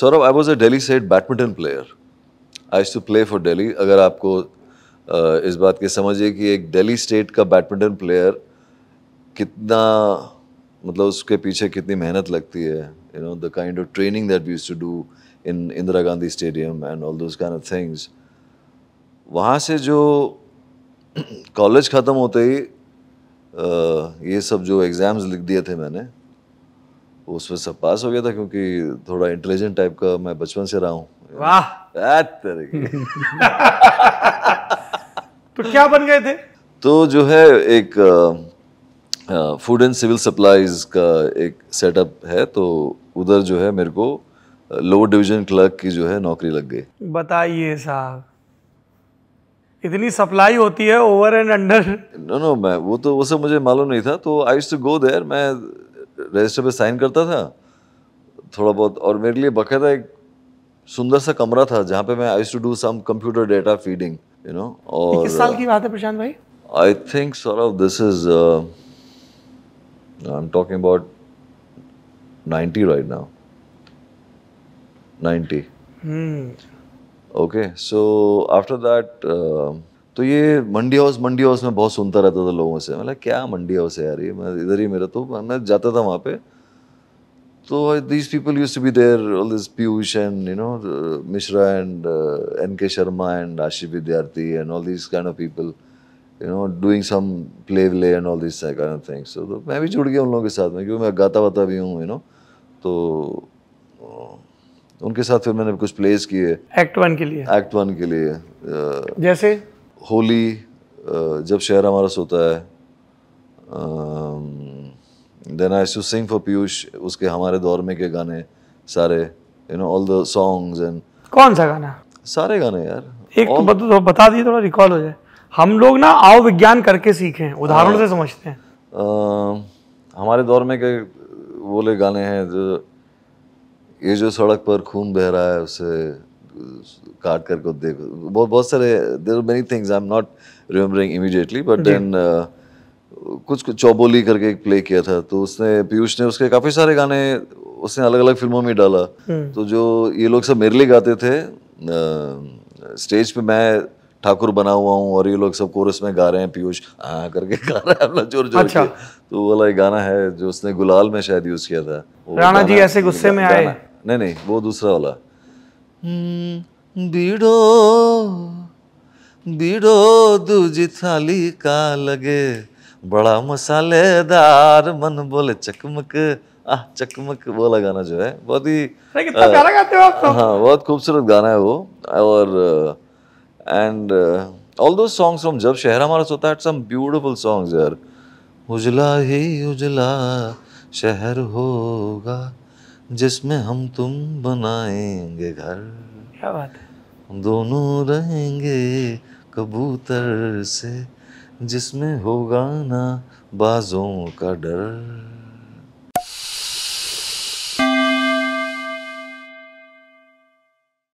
Saurabh I was a Delhi state badminton player I to play for Delhi अगर आपको इस बात की समझिए कि एक डेली स्टेट का बैडमिंटन प्लेयर कितना मतलब उसके पीछे कितनी मेहनत लगती है you know the kind of training that we to do in Indira Gandhi stadium and all those kind of things वहाँ से जो कॉलेज ख़त्म होते ही ये सब जो एग्ज़ाम्स लिख दिए थे मैंने उसमें सब पास हो गया था क्योंकि थोड़ा इंटेलिजेंट टाइप का मैं बचपन से रहा हूँ तो क्या बन गए थे तो जो है एक फूड एंड सिविल सप्लाईज का एक सेटअप है तो उधर जो है मेरे को लोअर डिवीजन क्लर्क की जो है नौकरी लग गई बताइए साहब इतनी सप्लाई होती है over and under no no मैं वो तो वो सब मुझे मालूम नहीं था तो आई टू गो देयर मैं रजिस्टर पे साइन करता था थोड़ा बहुत और मेरे लिए बाकायदा एक सुंदर सा कमरा था जहाँ पे मैं I to do some computer data feeding you know और किस साल की बात है प्रशांत भाई I think sort of this is I am talking about ninety right now ninety okay so after that तो ये मंडी हाउस मंडी हाउस में बहुत सुनता रहता था लोगों से मतलब क्या मंडी हाउस है यार ये मैं इधर ही मेरा तो मैं जाता था वहाँ पे तो these people use to be there all this Piyush and you know Mishra and N K Sharma and Ashish Vidyarthi and all this kind of people you know doing some play व्ले and all this kind of things तो मैं भी जुड़ गया उन लोगों के साथ में क्योंकि मैं गाता वाता भी हूँ यू नो तो उनके साथ फिर मैंने कुछ प्लेस किए एक्ट वन के लिए एक्ट वन के लिए uh, जैसे होली जब शहर हमारा सोता है then I to sing for Piyush उसके हमारे दौर में के गाने सारे you know all the songs and कौन सा गाना सारे गाने यार एक all... तो बता, दिए थोड़ा रिकॉल हो जाए हम लोग ना आओ विज्ञान करके सीखे उदाहरण से हाँ। समझते हैं आ, हमारे दौर में के बोले गाने हैं जो ये जो सड़क पर खून बह रहा है उसे काट कर को देख बहुत बहुत सारे there are many things I am not remembering immediately but then कुछ कुछ चौबोली करके एक प्ले किया था तो उसने पीयूष ने उसके काफ़ी सारे गाने उसने अलग अलग फिल्मों में डाला हम्म। तो जो ये लोग सब मेरे लिए गाते थे स्टेज पे मैं ठाकुर बना हुआ हूँ और ये लोग सब कोरस में गा रहे हैं पीयूष हाँ करके गा रहे हैं जोर जोर अच्छा। तो वो वाला एक गाना है जो उसने गुलाल में शायद यूज किया था राणा जी ऐसे गुस्से में आए नहीं नहीं वो दूसरा वाला हम्म, बीड़ो बीड़ो दूजी थाली का लगे बड़ा मसालेदार मन बोले चकमक आह चकमक बोला गाना जो है बहुत ही कितना गाते हो आप हाँ बहुत खूबसूरत गाना है वो और and all those songs from जब शहर हमारा सोता है सम ब्यूटीफुल सॉन्ग्स यार उजला ही उजला शहर होगा जिसमें हम तुम बनाएंगे घर क्या बात है दोनों रहेंगे कबूतर से जिसमें होगा ना बाजों का डर